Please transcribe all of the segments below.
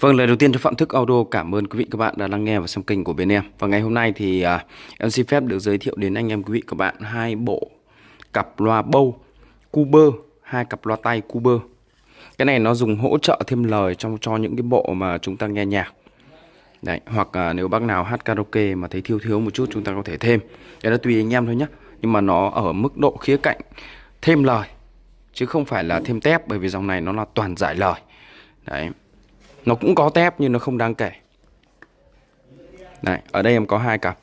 Vâng, lời đầu tiên cho Phạm Thức Audio cảm ơn quý vị các bạn đã lắng nghe và xem kênh của bên em. Và ngày hôm nay thì à, em xin phép được giới thiệu đến anh em quý vị các bạn hai bộ cặp loa bâu Cuber, hai cặp loa tay Cuber. Cái này nó dùng hỗ trợ thêm lời trong cho những cái bộ mà chúng ta nghe nhạc. Đấy, hoặc à, nếu bác nào hát karaoke mà thấy thiếu thiếu một chút chúng ta có thể thêm. Đấy là tùy anh em thôi nhé. Nhưng mà nó ở mức độ khía cạnh thêm lời chứ không phải là thêm tép bởi vì dòng này nó là toàn giải lời. Đấy nó cũng có tép nhưng nó không đáng kể này ở đây em có hai cặp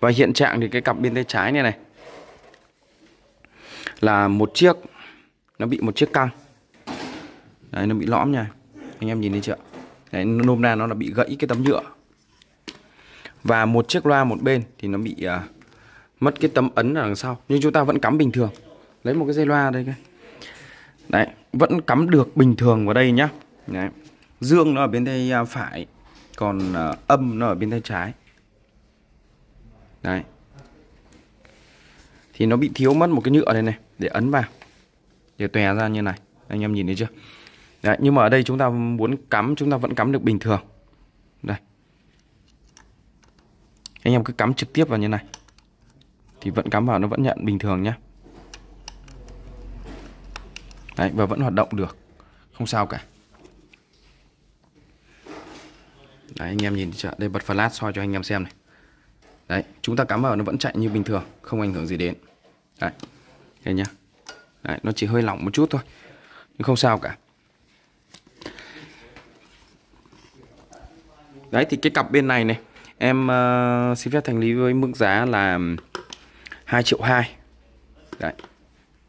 Và hiện trạng thì cái cặp bên tay trái này này Là một chiếc Nó bị một chiếc căng Đấy, nó bị lõm nha Anh em nhìn thấy chưa Đấy, nôm na nó là bị gãy cái tấm nhựa Và một chiếc loa một bên Thì nó bị uh, mất cái tấm ấn ở đằng sau Nhưng chúng ta vẫn cắm bình thường Lấy một cái dây loa đây cái Đấy, vẫn cắm được bình thường vào đây nhá Đấy dương nó ở bên tay à, phải còn à, âm nó ở bên tay trái đấy thì nó bị thiếu mất một cái nhựa đây này để ấn vào để tòe ra như này anh em nhìn thấy chưa đấy nhưng mà ở đây chúng ta muốn cắm chúng ta vẫn cắm được bình thường đây anh em cứ cắm trực tiếp vào như này thì vẫn cắm vào nó vẫn nhận bình thường nhé đấy và vẫn hoạt động được không sao cả Đấy anh em nhìn đây bật flash soi cho anh em xem này. Đấy, chúng ta cắm vào nó vẫn chạy như bình thường, không ảnh hưởng gì đến. Đấy. Đây nhá. Đấy, nó chỉ hơi lỏng một chút thôi. Nhưng không sao cả. Đấy thì cái cặp bên này này, em uh, xin phép thành lý với mức giá là 2 triệu 2. Đấy.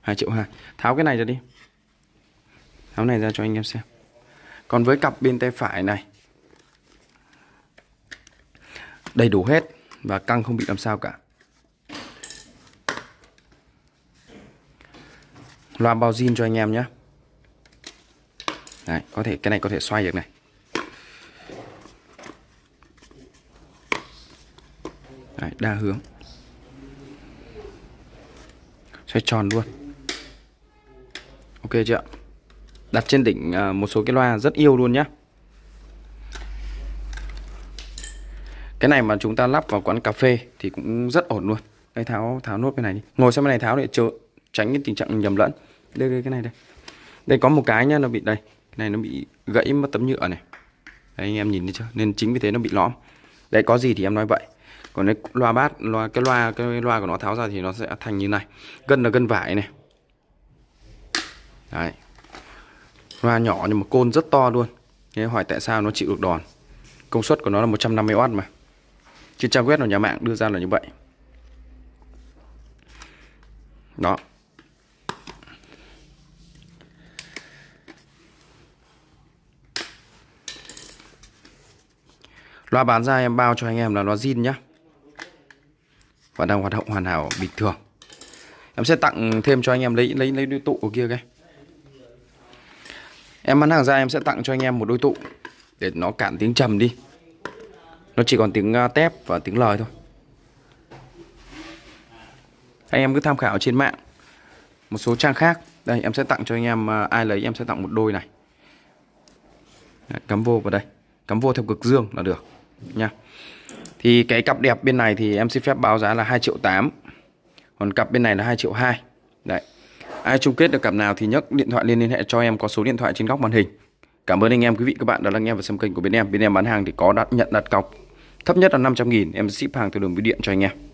2 triệu 2. Tháo cái này ra đi. Tháo này ra cho anh em xem. Còn với cặp bên tay phải này đầy đủ hết và căng không bị làm sao cả loa bao zin cho anh em nhé Đấy, có thể cái này có thể xoay được này Đấy, đa hướng xoay tròn luôn ok chưa đặt trên đỉnh à, một số cái loa rất yêu luôn nhá cái này mà chúng ta lắp vào quán cà phê thì cũng rất ổn luôn đây tháo tháo nốt bên này đi ngồi xem bên này tháo để chờ tránh cái tình trạng nhầm lẫn đây, đây cái này đây đây có một cái nhá nó bị đây cái này nó bị gãy mất tấm nhựa này đấy anh em nhìn thấy chưa nên chính vì thế nó bị lõm đấy có gì thì em nói vậy còn cái loa bát loa cái loa cái loa của nó tháo ra thì nó sẽ thành như này gân là gân vải này đấy loa nhỏ nhưng mà côn rất to luôn thế hỏi tại sao nó chịu được đòn công suất của nó là 150W mà trên trang web của nhà mạng đưa ra là như vậy đó loa bán ra em bao cho anh em là loa zin nhá và đang hoạt động hoàn hảo bình thường em sẽ tặng thêm cho anh em lấy lấy lấy đôi tụ của kia cái em bán hàng ra em sẽ tặng cho anh em một đôi tụ để nó cản tiếng trầm đi nó chỉ còn tiếng à, tép và tiếng lời thôi anh em cứ tham khảo trên mạng một số trang khác đây em sẽ tặng cho anh em à, ai lấy em sẽ tặng một đôi này cắm vô vào đây cắm vô theo cực dương là được nha thì cái cặp đẹp bên này thì em xin phép báo giá là 2 triệu 8 còn cặp bên này là 2 triệu 2 đấy ai chung kết được cặp nào thì nhấc điện thoại lên liên hệ cho em có số điện thoại trên góc màn hình cảm ơn anh em quý vị các bạn đã lắng nghe và xem kênh của bên em bên em bán hàng thì có đặt nhận đặt cọc Thấp nhất là 500 nghìn em ship hàng từ đường bưu điện cho anh em.